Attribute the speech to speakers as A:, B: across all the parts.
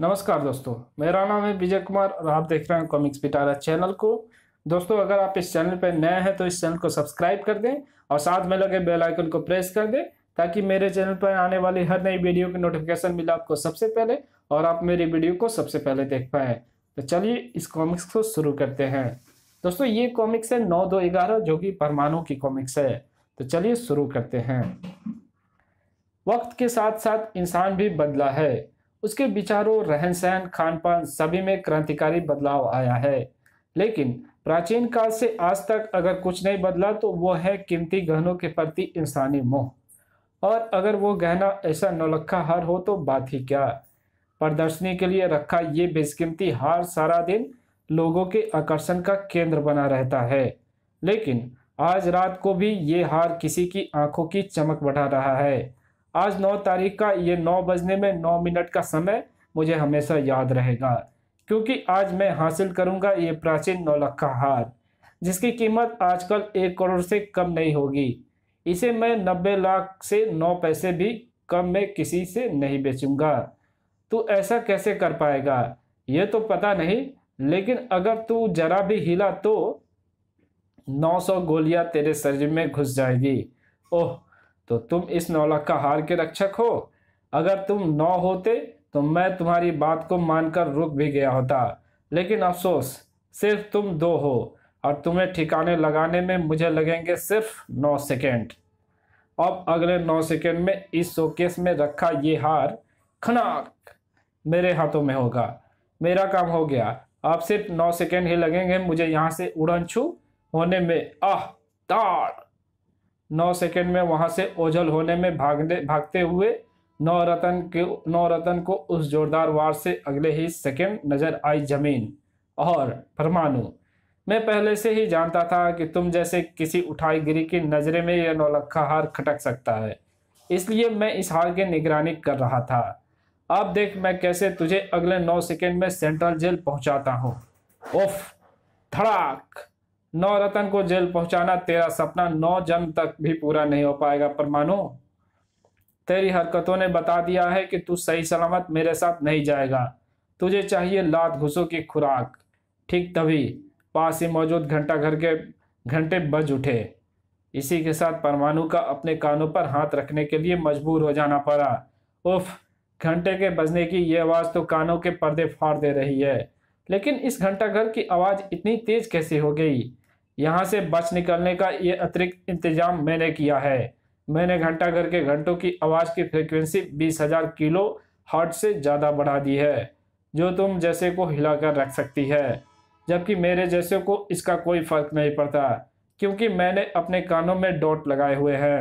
A: नमस्कार दोस्तों मेरा नाम है विजय कुमार और आप देख रहे हैं कॉमिक्स पिटारा चैनल को दोस्तों अगर आप इस चैनल पर नए हैं तो इस चैनल को सब्सक्राइब कर दें और साथ में लगे बेल आइकन को प्रेस कर दें ताकि मेरे चैनल पर आने वाली हर नई वीडियो की नोटिफिकेशन मिले आपको सबसे पहले और आप मेरी वीडियो को सबसे पहले देख पाएँ तो चलिए इस कॉमिक्स को शुरू करते हैं दोस्तों ये कॉमिक्स है नौ दो ग्यारह जो कि परमाणु की कॉमिक्स है तो चलिए शुरू करते हैं वक्त के साथ साथ इंसान भी बदला है उसके विचारों रहन सहन खान पान सभी में क्रांतिकारी बदलाव आया है लेकिन प्राचीन काल से आज तक अगर कुछ नहीं बदला तो वो है कीमती गहनों के प्रति इंसानी मोह और अगर वो गहना ऐसा नौलखा हार हो तो बात ही क्या प्रदर्शनी के लिए रखा ये बेसकीमती हार सारा दिन लोगों के आकर्षण का केंद्र बना रहता है लेकिन आज रात को भी ये हार किसी की आंखों की चमक बढ़ा रहा है आज नौ तारीख का ये नौ बजने में नौ मिनट का समय मुझे हमेशा याद रहेगा क्योंकि आज मैं हासिल करूंगा ये प्राचीन नौलखा हार जिसकी कीमत आजकल एक करोड़ से कम नहीं होगी इसे मैं नब्बे लाख से नौ पैसे भी कम में किसी से नहीं बेचूंगा तू ऐसा कैसे कर पाएगा ये तो पता नहीं लेकिन अगर तू जरा भी हिला तो 900 गोलियां तेरे शरीर में घुस जाएगी ओह तो तुम इस नौलख का हार के रक्षक हो अगर तुम नौ होते तो मैं तुम्हारी बात को मानकर रुक भी गया होता लेकिन अफसोस सिर्फ तुम दो हो और तुम्हें ठिकाने लगाने में मुझे लगेंगे सिर्फ नौ सेकेंड अब अगले नौ सेकेंड में इस शोकेस में रखा ये हार खनाक मेरे हाथों में होगा मेरा काम हो गया अब सिर्फ नौ सेकेंड ही लगेंगे मुझे यहाँ से उड़न छू होने में आह ताड़ नौ सेकंड में वहां से ओझल होने में भागने भागते हुए नौ रतन के नौ रतन को उस जोरदार वार से अगले ही सेकंड नजर आई जमीन और परमाणु मैं पहले से ही जानता था कि तुम जैसे किसी उठाई गिरी की नजरे में यह नौलखा हार खटक सकता है इसलिए मैं इस हार की निगरानी कर रहा था अब देख मैं कैसे तुझे अगले नौ सेकेंड में सेंट्रल जेल पहुंचाता हूँ ओफ धड़ाक नौ रतन को जेल पहुंचाना तेरा सपना नौ जन्म तक भी पूरा नहीं हो पाएगा पर मानो तेरी हरकतों ने बता दिया है कि तू सही सलामत मेरे साथ नहीं जाएगा तुझे चाहिए लात घुसों की खुराक ठीक तभी पास ही मौजूद घंटा घर के घंटे बज उठे इसी के साथ परमाणु का अपने कानों पर हाथ रखने के लिए मजबूर हो जाना पड़ा उफ घंटे के बजने की यह आवाज़ तो कानों के पर्दे फाड़ दे रही है लेकिन इस घंटा घर की आवाज़ इतनी तेज कैसे हो गई यहाँ से बच निकलने का ये अतिरिक्त इंतजाम मैंने किया है मैंने घंटा घर के घंटों की आवाज़ की फ्रिक्वेंसी बीस हजार किलो हर्ट से ज़्यादा बढ़ा दी है जो तुम जैसे को हिलाकर रख सकती है जबकि मेरे जैसे को इसका कोई फर्क नहीं पड़ता क्योंकि मैंने अपने कानों में डॉट लगाए हुए हैं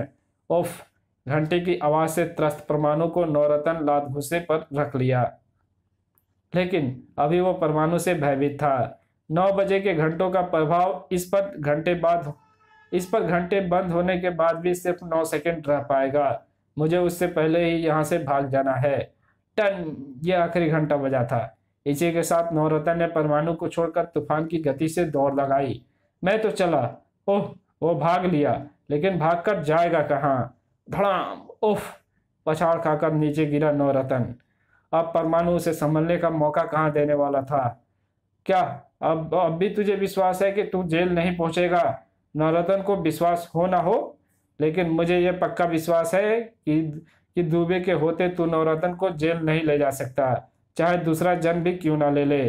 A: उफ घंटे की आवाज़ से त्रस्त परमाणु को नौरतन लाद घुसे पर रख लिया लेकिन अभी वो परमाणु से भयभीत था नौ बजे के घंटों का प्रभाव इस पर घंटे बाद इस पर घंटे बंद होने के बाद भी सिर्फ नौ सेकंड रह पाएगा मुझे उससे पहले ही यहाँ से भाग जाना है टन ये आखिरी घंटा बजा था इसी के साथ नौरता ने परमाणु को छोड़कर तूफान की गति से दौड़ लगाई मैं तो चला ओह वो भाग लिया लेकिन भागकर जाएगा कहाँ धड़ाम उफ पछाड़ खाकर नीचे गिरा नौरतन अब परमाणु उसे संभलने का मौका कहाँ देने वाला था क्या अब अब भी तुझे विश्वास है कि तू जेल नहीं पहुंचेगा नौरतन को विश्वास हो ना हो लेकिन मुझे यह पक्का विश्वास है कि कि दुबे के होते तू नवरत्न को जेल नहीं ले जा सकता चाहे दूसरा जन्म भी क्यों ना ले ले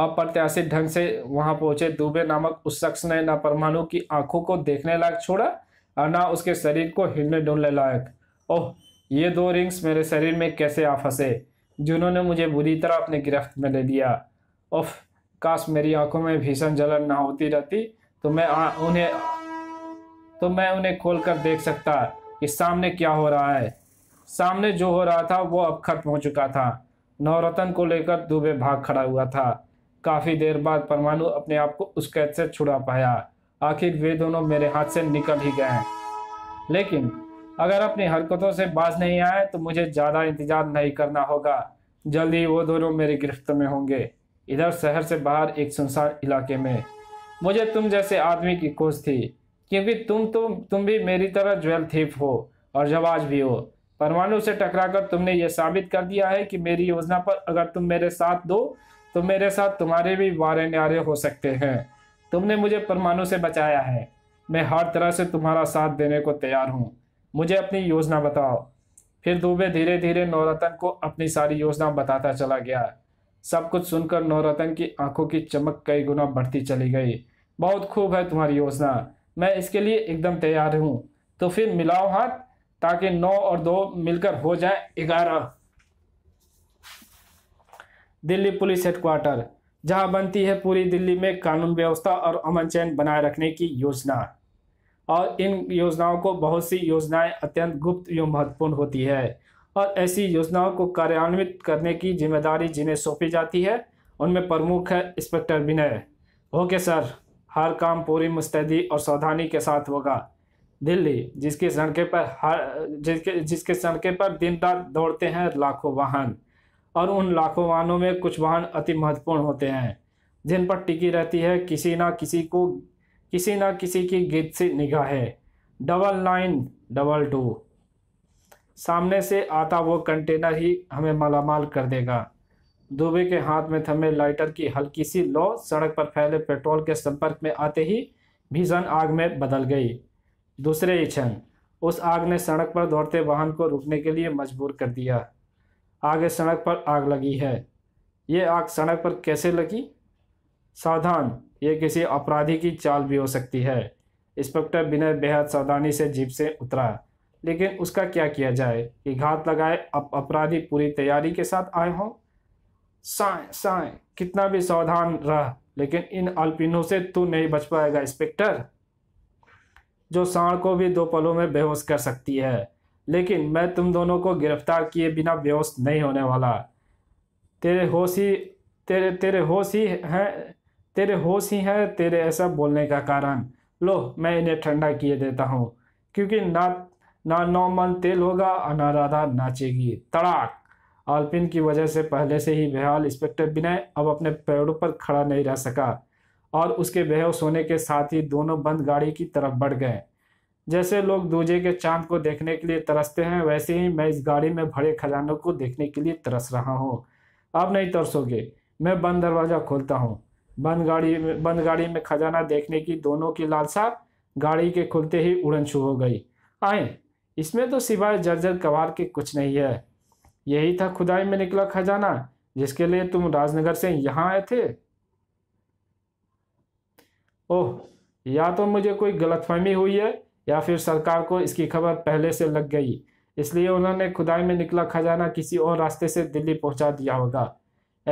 A: अप्रत्याशित ढंग से वहां पहुंचे दुबे नामक उस शख्स ने ना परमाणु की आंखों को देखने लायक छोड़ा और ना उसके शरीर को हिलने डुलने लायक ओह ये दो रिंग्स मेरे शरीर में कैसे आ फंसे जिन्होंने मुझे बुरी तरह अपने गिरफ्त में ले लिया उफ काश मेरी आंखों में भीषण जलन ना होती रहती तो मैं आ, उन्हें तो मैं उन्हें खोल कर देख सकता कि सामने क्या हो रहा है सामने जो हो रहा था वो अब खत्म हो चुका था नवरत्न को लेकर दुबे भाग खड़ा हुआ था काफ़ी देर बाद परमाणु अपने आप को उस कैद से छुड़ा पाया आखिर वे दोनों मेरे हाथ से निकल ही गए लेकिन अगर अपनी हरकतों से बाज नहीं आए तो मुझे ज़्यादा इंतजार नहीं करना होगा जल्दी वो दोनों मेरी गिरफ्त में होंगे इधर शहर से बाहर एक सुनसान इलाके में मुझे तुम जैसे आदमी की खोज थी क्योंकि तुम तो तुम भी मेरी तरह ज्वेल थीफ हो और जवाज भी हो परमाणु से टकराकर तुमने ये साबित कर दिया है कि मेरी योजना पर अगर तुम मेरे साथ दो तो मेरे साथ तुम्हारे भी वारे न्यारे हो सकते हैं तुमने मुझे परमाणु से बचाया है मैं हर तरह से तुम्हारा साथ देने को तैयार हूँ मुझे अपनी योजना बताओ फिर दुबे धीरे धीरे नवरत्न को अपनी सारी योजना बताता चला गया सब कुछ सुनकर नवरत्न की आंखों की चमक कई गुना बढ़ती चली गई बहुत खूब है तुम्हारी योजना मैं इसके लिए एकदम तैयार हूँ तो फिर मिलाओ हाथ ताकि नौ और दो मिलकर हो जाए ग्यारह दिल्ली पुलिस हेडक्वार्टर जहां बनती है पूरी दिल्ली में कानून व्यवस्था और अमन चैन बनाए रखने की योजना और इन योजनाओं को बहुत सी योजनाएं अत्यंत गुप्त एवं महत्वपूर्ण होती है और ऐसी योजनाओं को कार्यान्वित करने की जिम्मेदारी जिन्हें सौंपी जाती है उनमें प्रमुख है इंस्पेक्टर विनय ओके सर हर काम पूरी मुस्तैदी और सावधानी के साथ होगा दिल्ली जिसकी सड़कें पर हर जिसके जिसके सड़कें पर दिन रात दौड़ते हैं लाखों वाहन और उन लाखों वाहनों में कुछ वाहन अति महत्वपूर्ण होते हैं जिन पर टिकी रहती है किसी ना किसी को किसी ना किसी की गिद से निगाह है डबल नाइन डबल टू सामने से आता वो कंटेनर ही हमें मालामाल कर देगा दुबे के हाथ में थमे लाइटर की हल्की सी लौ सड़क पर फैले पेट्रोल के संपर्क में आते ही भीषण आग में बदल गई दूसरे ही क्षण उस आग ने सड़क पर दौड़ते वाहन को रुकने के लिए मजबूर कर दिया आगे सड़क पर आग लगी है ये आग सड़क पर कैसे लगी सावधान ये किसी अपराधी की चाल भी हो सकती है इंस्पेक्टर विनय बेहद सावधानी से जीप से उतरा लेकिन उसका क्या किया जाए कि घात लगाए अब अपराधी पूरी तैयारी के साथ आए हों साय साय कितना भी सावधान रह लेकिन इन अल्पिनों से तू नहीं बच पाएगा इंस्पेक्टर जो साढ़ को भी दो पलों में बेहोश कर सकती है लेकिन मैं तुम दोनों को गिरफ्तार किए बिना बेहोश नहीं होने वाला तेरे होश ही तेरे तेरे होश ही हैं तेरे होश ही है तेरे ऐसा बोलने का कारण लो मैं इन्हें ठंडा किए देता हूँ क्योंकि ना ना नौ तेल होगा और ना राधा नाचेगी तड़ाक आलपिन की वजह से पहले से ही बेहाल इंस्पेक्टर विनय अब अपने पैरों पर खड़ा नहीं रह सका और उसके बेहोश होने के साथ ही दोनों बंद गाड़ी की तरफ बढ़ गए जैसे लोग दूजे के चांद को देखने के लिए तरसते हैं वैसे ही मैं इस गाड़ी में भरे खजानों को देखने के लिए तरस रहा हूँ आप नहीं तरसोगे मैं बंद दरवाज़ा खोलता हूँ बंद गाड़ी में बंद गाड़ी में खजाना देखने की दोनों की लालसा गाड़ी के खुलते ही उड़न छू हो गई आए इसमें तो सिवाय जर्जर कवार के कुछ नहीं है यही था खुदाई में निकला खजाना जिसके लिए तुम राजनगर से यहाँ आए थे ओह या तो मुझे कोई गलतफहमी हुई है या फिर सरकार को इसकी खबर पहले से लग गई इसलिए उन्होंने खुदाई में निकला खजाना किसी और रास्ते से दिल्ली पहुंचा दिया होगा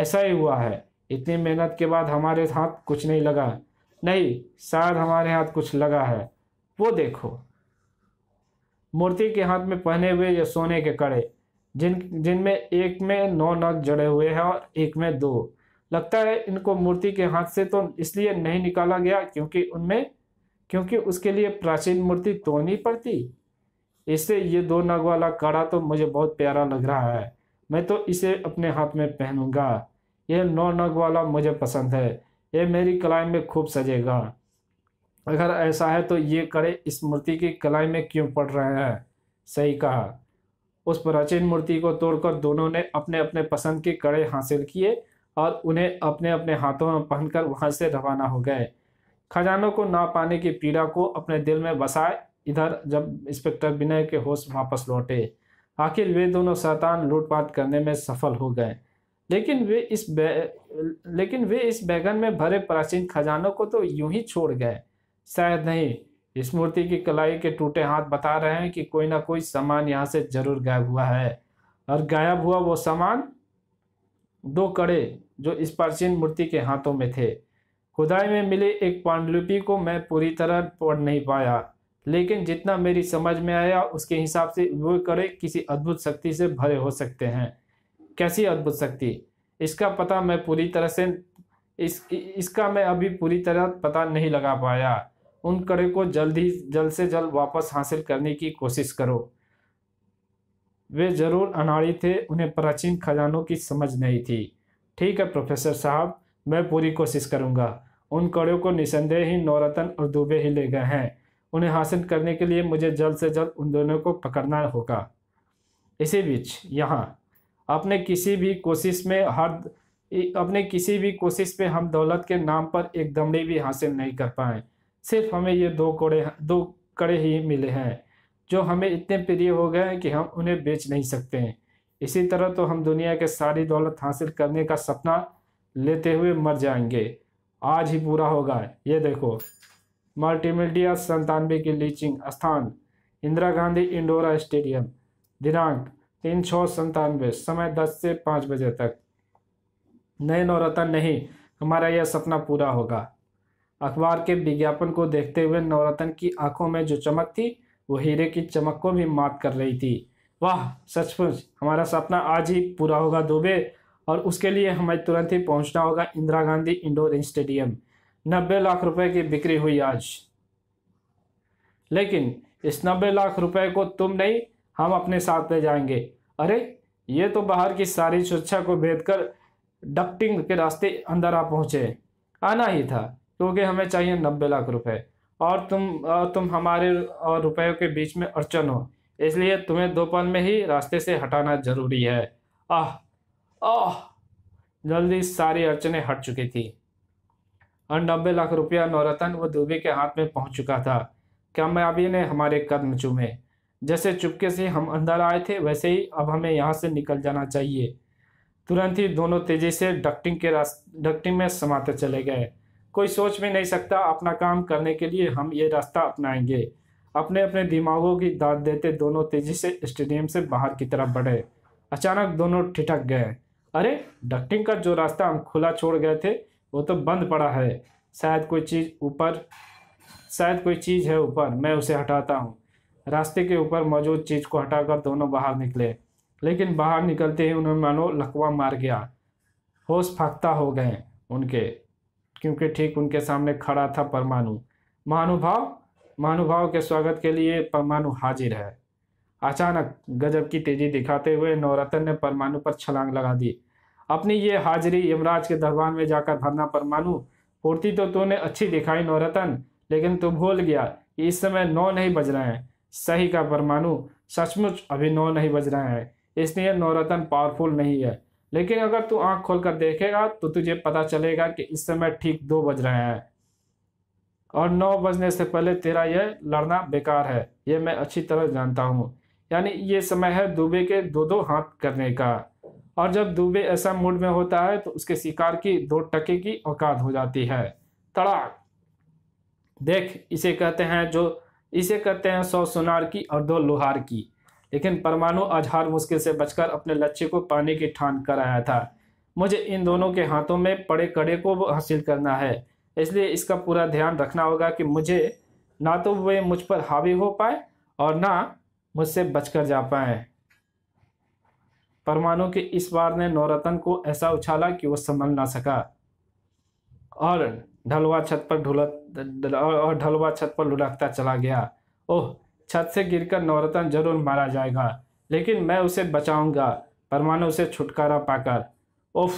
A: ऐसा ही हुआ है इतनी मेहनत के बाद हमारे हाथ कुछ नहीं लगा नहीं शायद हमारे हाथ कुछ लगा है वो देखो मूर्ति के हाथ में पहने हुए ये सोने के कड़े जिन जिनमें एक में नौ नग जड़े हुए हैं और एक में दो लगता है इनको मूर्ति के हाथ से तो इसलिए नहीं निकाला गया क्योंकि उनमें क्योंकि उसके लिए प्राचीन मूर्ति तोड़नी पड़ती इससे ये दो नग वाला कड़ा तो मुझे बहुत प्यारा लग रहा है मैं तो इसे अपने हाथ में पहनूंगा यह नौ नग वाला मुझे पसंद है यह मेरी कलाई में खूब सजेगा अगर ऐसा है तो ये करे इस मूर्ति की कलाई में क्यों पड़ रहे हैं सही कहा उस प्राचीन मूर्ति को तोड़कर दोनों ने अपने अपने पसंद के कड़े हासिल किए और उन्हें अपने अपने हाथों में पहनकर वहां से रवाना हो गए खजानों को ना पाने की पीड़ा को अपने दिल में बसाए इधर जब इंस्पेक्टर विनय के होश वापस लौटे आखिर वे दोनों शैतान लूटपाट करने में सफल हो गए लेकिन वे इस लेकिन वे इस बैगन में भरे प्राचीन खजानों को तो यूं ही छोड़ गए शायद नहीं इस मूर्ति की कलाई के टूटे हाथ बता रहे हैं कि कोई ना कोई सामान यहाँ से जरूर गायब हुआ है और गायब हुआ वो सामान दो कड़े जो इस प्राचीन मूर्ति के हाथों में थे खुदाई में मिले एक पांडुलिपि को मैं पूरी तरह पढ़ नहीं पाया लेकिन जितना मेरी समझ में आया उसके हिसाब से वो कड़े किसी अद्भुत शक्ति से भरे हो सकते हैं कैसी अद्भुत सकती इसका पता मैं पूरी तरह से इस इसका मैं अभी पूरी तरह पता नहीं लगा पाया उन कड़े को जल्द ही जल्द से जल्द वापस हासिल करने की कोशिश करो वे जरूर अनाड़ी थे उन्हें प्राचीन खजानों की समझ नहीं थी ठीक है प्रोफेसर साहब मैं पूरी कोशिश करूंगा उन कड़ों को निसंदेह ही नौरतन और दुबे ही ले गए हैं उन्हें हासिल करने के लिए मुझे जल्द से जल्द उन दोनों को पकड़ना होगा इसी बीच यहाँ अपने किसी भी कोशिश में हर अपने किसी भी कोशिश में हम दौलत के नाम पर एक दमड़ी भी हासिल नहीं कर पाए सिर्फ हमें ये दो कोड़े दो कड़े ही मिले हैं जो हमें इतने प्रिय हो गए हैं कि हम उन्हें बेच नहीं सकते हैं इसी तरह तो हम दुनिया के सारी दौलत हासिल करने का सपना लेते हुए मर जाएंगे आज ही पूरा होगा ये देखो मल्टीमीडिया संतानवे की लीचिंग स्थान इंदिरा गांधी इंडोरा स्टेडियम दिनांक तीन छः संतानवे समय दस से पाँच बजे तक नए नवरत्न नहीं हमारा यह सपना पूरा होगा अखबार के विज्ञापन को देखते हुए नवरत्न की आंखों में जो चमक थी वो हीरे की चमक को भी मात कर रही थी वाह सचमुच हमारा सपना आज ही पूरा होगा दुबे और उसके लिए हमें तुरंत ही पहुंचना होगा इंदिरा गांधी इंडोर स्टेडियम नब्बे लाख रुपए की बिक्री हुई आज लेकिन इस नब्बे लाख रुपए को तुम नहीं हम अपने साथ ले जाएंगे अरे ये तो बाहर की सारी सुरक्षा को भेद कर डक्टिंग के रास्ते अंदर आ पहुँचे आना ही था क्योंकि हमें चाहिए नब्बे लाख रुपए और तुम और तुम हमारे और रुपयों के बीच में अड़चन हो इसलिए तुम्हें दोपहर में ही रास्ते से हटाना जरूरी है आह आह जल्दी सारी अड़चने हट चुकी थी और नब्बे लाख रुपया नौरतन व दुबे के हाथ में पहुंच चुका था क्या मैं अभी ने हमारे कदम चूमे जैसे चुपके से हम अंदर आए थे वैसे ही अब हमें यहाँ से निकल जाना चाहिए तुरंत ही दोनों तेजी से डक्टिंग के रास्ते डक्टिंग में समाते चले गए कोई सोच भी नहीं सकता अपना काम करने के लिए हम ये रास्ता अपनाएंगे अपने अपने दिमागों की दाद देते दोनों तेजी से स्टेडियम से बाहर की तरफ बढ़े अचानक दोनों ठिठक गए अरे डक्टिंग का जो रास्ता हम खुला छोड़ गए थे वो तो बंद पड़ा है शायद कोई चीज़ ऊपर शायद कोई चीज़ है ऊपर मैं उसे हटाता हूँ रास्ते के ऊपर मौजूद चीज़ को हटाकर दोनों बाहर निकले लेकिन बाहर निकलते ही उन्हें मानो लकवा मार गया होश फाख्ता हो गए उनके क्योंकि ठीक उनके सामने खड़ा था परमाणु महानुभाव महानुभाव के स्वागत के लिए परमाणु हाजिर है अचानक गजब की तेजी दिखाते हुए नवरत्न ने परमाणु पर छलांग लगा दी अपनी ये हाजिरी यमराज के दरबार में जाकर भरना परमाणु पूर्ति तो तूने अच्छी दिखाई नवरत्न लेकिन तू भूल गया कि इस समय नौ नहीं बज रहे हैं सही का परमाणु सचमुच अभी नौ नहीं बज रहा है इसलिए नवरत्न पावरफुल नहीं है लेकिन अगर तू आंख खोलकर देखेगा तो तुझे पता चलेगा कि इस समय ठीक दो बज रहे हैं और नौ बजने से पहले तेरा यह लड़ना बेकार है यह मैं अच्छी तरह जानता हूँ यानी ये समय है दुबे के दो दो हाथ करने का और जब दुबे ऐसा मूड में होता है तो उसके शिकार की दो टके की औकात हो जाती है तड़ाक देख इसे कहते हैं जो इसे कहते हैं सौ सुनार की और दो लोहार की लेकिन परमाणु आधार मुश्किल से बचकर अपने लक्ष्य को पाने की ठान कर आया था मुझे इन दोनों के हाथों में पड़े कड़े को हासिल करना है इसलिए इसका पूरा ध्यान रखना होगा कि मुझे ना तो वे मुझ पर हावी हो पाए और ना मुझसे बचकर जा पाए परमाणु के इस बार ने नौरतन को ऐसा उछाला कि वो संभल ना सका और ढलवा छत पर ढुलत और ढलवा छत पर लुढ़कता चला गया ओह छत से गिरकर नवरत्न जरूर मारा जाएगा लेकिन मैं उसे बचाऊंगा परमाणु से छुटकारा पाकर उफ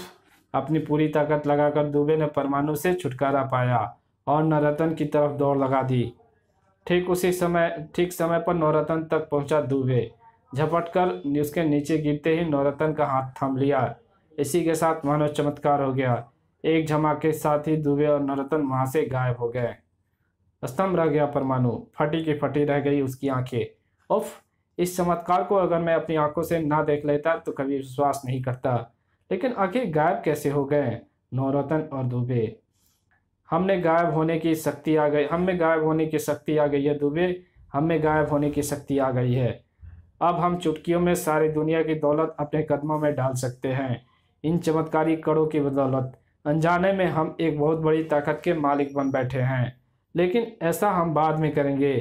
A: अपनी पूरी ताकत लगाकर दुबे ने परमाणु से छुटकारा पाया और नवरत्न की तरफ दौड़ लगा दी ठीक उसी समय ठीक समय पर नवरत्न तक पहुंचा दुबे झपट कर उसके नीचे गिरते ही नवरत्न का हाथ थाम लिया इसी के साथ मानो चमत्कार हो गया एक झमाके साथ ही दुबे और नरतन वहां से गायब हो गए स्तंभ रह गया परमाणु फटी की फटी रह गई उसकी आंखें उफ इस चमत्कार को अगर मैं अपनी आंखों से ना देख लेता तो कभी विश्वास नहीं करता लेकिन आखिर गायब कैसे हो गए नौरतन और दुबे हमने गायब होने की शक्ति आ गई हम में गायब होने की शक्ति आ गई है दुबे हम में गायब होने की शक्ति आ गई है अब हम चुटकियों में सारी दुनिया की दौलत अपने कदमों में डाल सकते हैं इन चमत्कारी कड़ों की बदौलत अनजाने में हम एक बहुत बड़ी ताकत के मालिक बन बैठे हैं लेकिन ऐसा हम बाद में करेंगे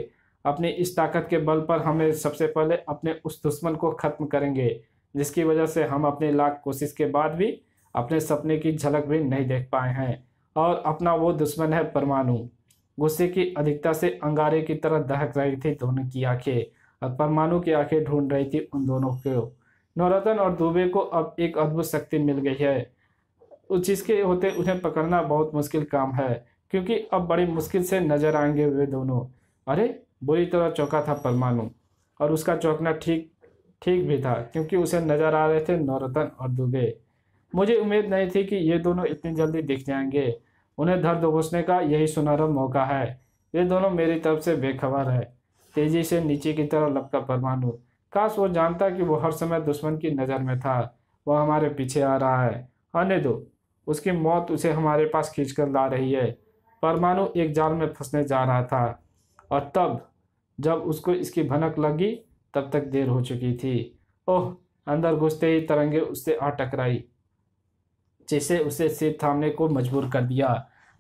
A: अपनी इस ताकत के बल पर हमें सबसे पहले अपने उस दुश्मन को ख़त्म करेंगे जिसकी वजह से हम अपने लाख कोशिश के बाद भी अपने सपने की झलक भी नहीं देख पाए हैं और अपना वो दुश्मन है परमाणु गुस्से की अधिकता से अंगारे की तरह दहक रही थी दोनों की आंखें और परमाणु की आंखें ढूंढ रही थी उन दोनों को नवरत्न और दुबे को अब एक अद्भुत शक्ति मिल गई है उस चीज़ के होते उन्हें पकड़ना बहुत मुश्किल काम है क्योंकि अब बड़ी मुश्किल से नजर आएंगे वे दोनों अरे बुरी तरह चौंका था परमाणु और उसका चौंकना ठीक ठीक भी था क्योंकि उसे नजर आ रहे थे नौरतन और दुबे मुझे उम्मीद नहीं थी कि ये दोनों इतनी जल्दी दिख जाएंगे उन्हें धर दोगुसने का यही सुनहरा मौका है ये दोनों मेरी तरफ से बेखबर है तेजी से नीचे की तरफ लपका परमाणु काश वो जानता कि वो हर समय दुश्मन की नज़र में था वह हमारे पीछे आ रहा है आने दो उसकी मौत उसे हमारे पास खींच कर ला रही है परमाणु एक जाल में फंसने जा रहा था और तब जब उसको इसकी भनक लगी तब तक देर हो चुकी थी ओह अंदर घुसते ही तरंगे उससे आ टकराई जिसे उसे सिर थामने को मजबूर कर दिया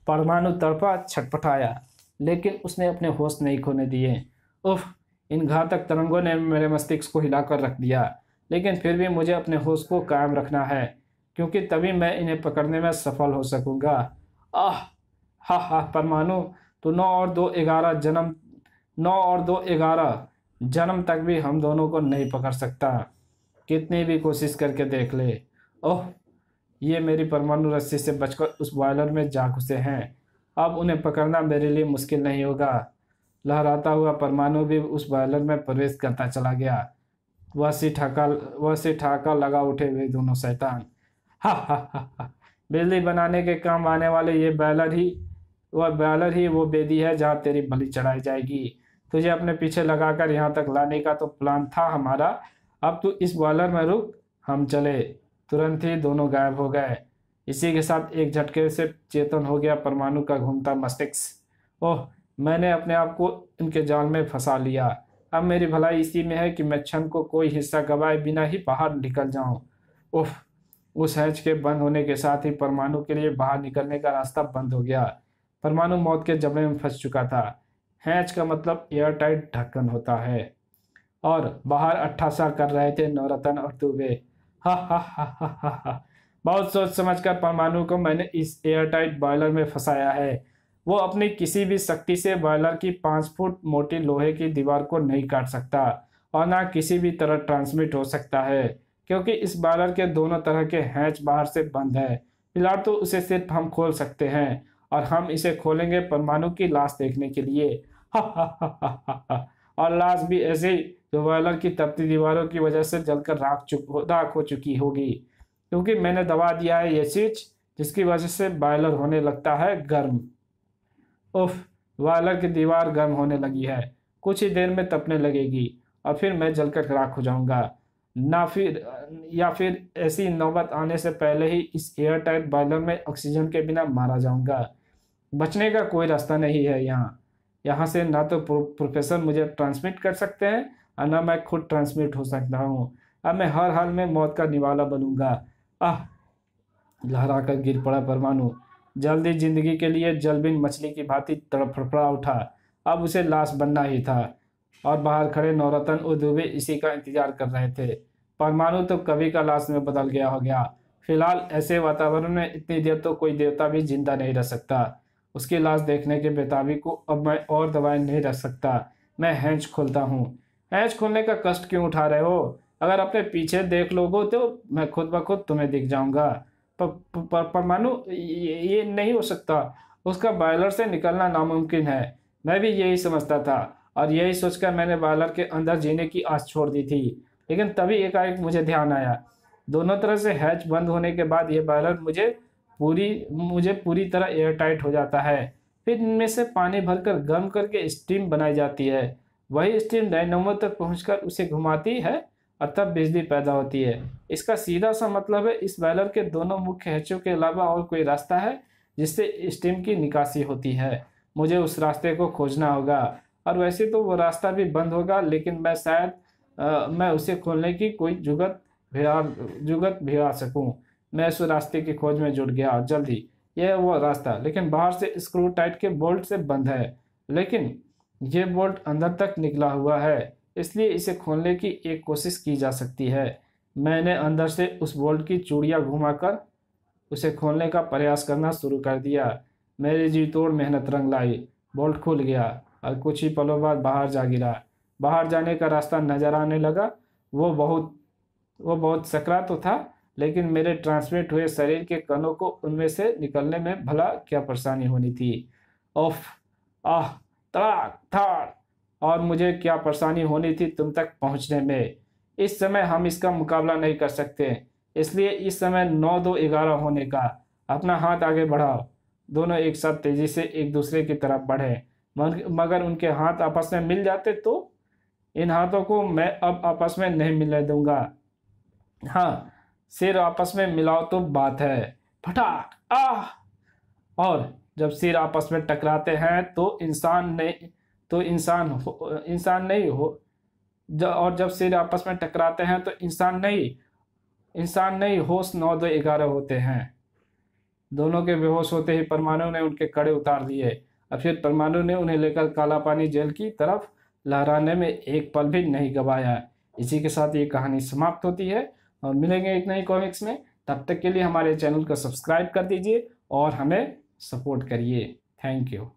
A: परमाणु तड़पा छटपटाया लेकिन उसने अपने होश नहीं खोने दिए उफ इन घातक तरंगों ने मेरे मस्तिष्क को हिलाकर रख दिया लेकिन फिर भी मुझे अपने होश को कायम रखना है क्योंकि तभी मैं इन्हें पकड़ने में सफल हो सकूंगा आह हा हा परमाणु तो नौ और दो ग्यारह जन्म नौ और दो ग्यारह जन्म तक भी हम दोनों को नहीं पकड़ सकता कितनी भी कोशिश करके देख ले ओह ये मेरी परमाणु रस्सी से बचकर उस बॉयलर में जा घुसे हैं अब उन्हें पकड़ना मेरे लिए मुश्किल नहीं होगा लहराता हुआ परमाणु भी उस बॉयलर में प्रवेश करता चला गया वह सी ठाका वह सी ठाका लगा उठे हुए दोनों शैतान हा हा हा बिजली बनाने के काम आने वाले ये बैलर ही वह बैलर ही वो बेदी है जहाँ तेरी भली चढ़ाई जाएगी तुझे अपने पीछे लगाकर यहाँ तक लाने का तो प्लान था हमारा अब तू इस बॉलर में रुक हम चले तुरंत ही दोनों गायब हो गए इसी के साथ एक झटके से चेतन हो गया परमाणु का घूमता मस्तिष्क ओह मैंने अपने आप को इनके जाल में फंसा लिया अब मेरी भलाई इसी में है कि मैं क्षण को कोई हिस्सा गवाए बिना ही बाहर निकल जाऊं ओह उस हैच के बंद होने के साथ ही परमाणु के लिए बाहर निकलने का रास्ता बंद हो गया परमाणु मौत के जबड़े में फंस चुका था हैच का मतलब एयर टाइट ढक्कन होता है और बाहर अट्ठासा कर रहे थे नवरत्न और दुबे हा हा हा हा हा हा बहुत सोच समझ कर परमाणु को मैंने इस एयर टाइट बॉयलर में फंसाया है वो अपनी किसी भी शक्ति से बॉयलर की पाँच फुट मोटी लोहे की दीवार को नहीं काट सकता और ना किसी भी तरह ट्रांसमिट हो सकता है क्योंकि इस बॉलर के दोनों तरह के हैच बाहर से बंद है फिलहाल तो उसे सिर्फ हम खोल सकते हैं और हम इसे खोलेंगे परमाणु की लाश देखने के लिए और लाश भी ऐसे जो बॉयलर की तपती दीवारों की वजह से जलकर राख चुक राख हो चुकी होगी क्योंकि मैंने दबा दिया है ये स्विच जिसकी वजह से बॉयलर होने लगता है गर्म उफ बॉयलर की दीवार गर्म होने लगी है कुछ ही देर में तपने लगेगी और फिर मैं जलकर राख हो जाऊंगा ना फिर या फिर ऐसी नौबत आने से पहले ही इस एयर टाइट बॉयलर में ऑक्सीजन के बिना मारा जाऊंगा बचने का कोई रास्ता नहीं है यहाँ यहाँ से ना तो प्रोफेसर मुझे ट्रांसमिट कर सकते हैं और ना मैं खुद ट्रांसमिट हो सकता हूँ अब मैं हर हाल में मौत का निवाला बनूंगा आह लहरा कर गिर पड़ा परमाणु जल्दी जिंदगी के लिए जलबिन मछली की भांति तड़फड़फड़ा उठा अब उसे लाश बनना ही था और बाहर खड़े नवरत्न उधुबे इसी का इंतजार कर रहे थे परमाणु तो कवि का लाश में बदल गया हो गया फिलहाल ऐसे वातावरण में इतनी देर तो कोई देवता भी जिंदा नहीं रह सकता उसकी लाश देखने के बेताबी को अब मैं और दवाएं नहीं रख सकता मैं हैंच खोलता हूँ हैंच खोलने का कष्ट क्यों उठा रहे हो अगर अपने पीछे देख लोगो तो मैं खुद ब खुद तुम्हें दिख जाऊंगा परमाणु ये नहीं हो सकता उसका बॉयलर से निकलना नामुमकिन है मैं भी यही समझता था और यही सोचकर मैंने बॉयलर के अंदर जीने की आस छोड़ दी थी लेकिन तभी एकाएक मुझे ध्यान आया दोनों तरह से हैच बंद होने के बाद यह बॉयलर मुझे पूरी मुझे पूरी तरह एयर टाइट हो जाता है फिर इनमें से पानी भरकर गर्म करके स्टीम बनाई जाती है वही स्टीम डायनोमो तक पहुंचकर उसे घुमाती है और तब बिजली पैदा होती है इसका सीधा सा मतलब है इस बॉयलर के दोनों मुख्य हैचों के अलावा और कोई रास्ता है जिससे स्टीम की निकासी होती है मुझे उस रास्ते को खोजना होगा और वैसे तो वो रास्ता भी बंद होगा लेकिन मैं शायद मैं उसे खोलने की कोई जुगत भिड़ा जुगत भिड़ा सकूँ मैं उस रास्ते की खोज में जुट गया जल्द ही यह वो रास्ता लेकिन बाहर से स्क्रू टाइट के बोल्ट से बंद है लेकिन ये बोल्ट अंदर तक निकला हुआ है इसलिए इसे खोलने की एक कोशिश की जा सकती है मैंने अंदर से उस बोल्ट की चूड़ियाँ घुमाकर उसे खोलने का प्रयास करना शुरू कर दिया मेरी जी तोड़ मेहनत रंग लाई बोल्ट खुल गया और कुछ ही पलों बाद बाहर जा गिरा बाहर जाने का रास्ता नजर आने लगा वो बहुत वो बहुत सकरा तो था लेकिन मेरे ट्रांसमिट हुए शरीर के कणों को उनमें से निकलने में भला क्या परेशानी होनी थी ओफ आह तड़ाक थाड़ और मुझे क्या परेशानी होनी थी तुम तक पहुंचने में इस समय हम इसका मुकाबला नहीं कर सकते इसलिए इस समय नौ दो ग्यारह होने का अपना हाथ आगे बढ़ाओ दोनों एक साथ तेजी से एक दूसरे की तरफ बढ़े मगर उनके हाथ आपस में मिल जाते तो इन हाथों को मैं अब आपस में नहीं मिलने दूंगा हाँ सिर आपस में मिलाओ तो बात है फटाक आह और जब सिर आपस में टकराते हैं तो इंसान नहीं तो इंसान इंसान नहीं हो और जब सिर आपस में टकराते हैं तो इंसान नहीं इंसान नहीं होश नौ दो ग्यारह होते हैं दोनों के बेहोश होते ही परमाणु ने उनके कड़े उतार दिए अक्षित परमाणु ने उन्हें लेकर कालापानी जेल की तरफ लहराने में एक पल भी नहीं गवाया इसी के साथ ये कहानी समाप्त होती है और मिलेंगे एक नई कॉमिक्स में तब तक के लिए हमारे चैनल को सब्सक्राइब कर दीजिए और हमें सपोर्ट करिए थैंक यू